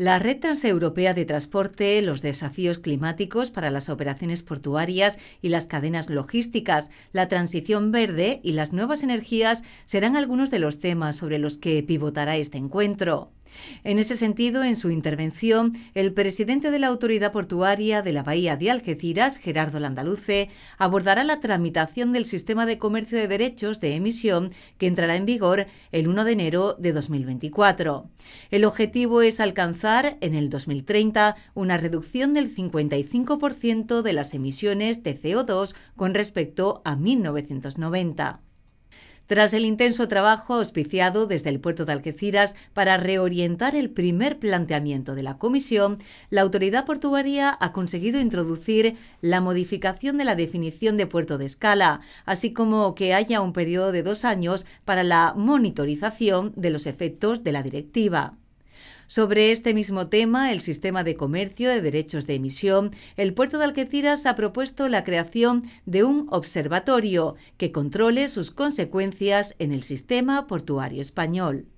La Red Transeuropea de Transporte, los desafíos climáticos para las operaciones portuarias y las cadenas logísticas, la transición verde y las nuevas energías serán algunos de los temas sobre los que pivotará este encuentro. En ese sentido, en su intervención, el presidente de la Autoridad Portuaria de la Bahía de Algeciras, Gerardo Landaluce, abordará la tramitación del sistema de comercio de derechos de emisión que entrará en vigor el 1 de enero de 2024. El objetivo es alcanzar en el 2030 una reducción del 55% de las emisiones de CO2 con respecto a 1990. Tras el intenso trabajo auspiciado desde el puerto de Algeciras para reorientar el primer planteamiento de la comisión, la autoridad portuaria ha conseguido introducir la modificación de la definición de puerto de escala, así como que haya un periodo de dos años para la monitorización de los efectos de la directiva. Sobre este mismo tema, el sistema de comercio de derechos de emisión, el puerto de Algeciras ha propuesto la creación de un observatorio que controle sus consecuencias en el sistema portuario español.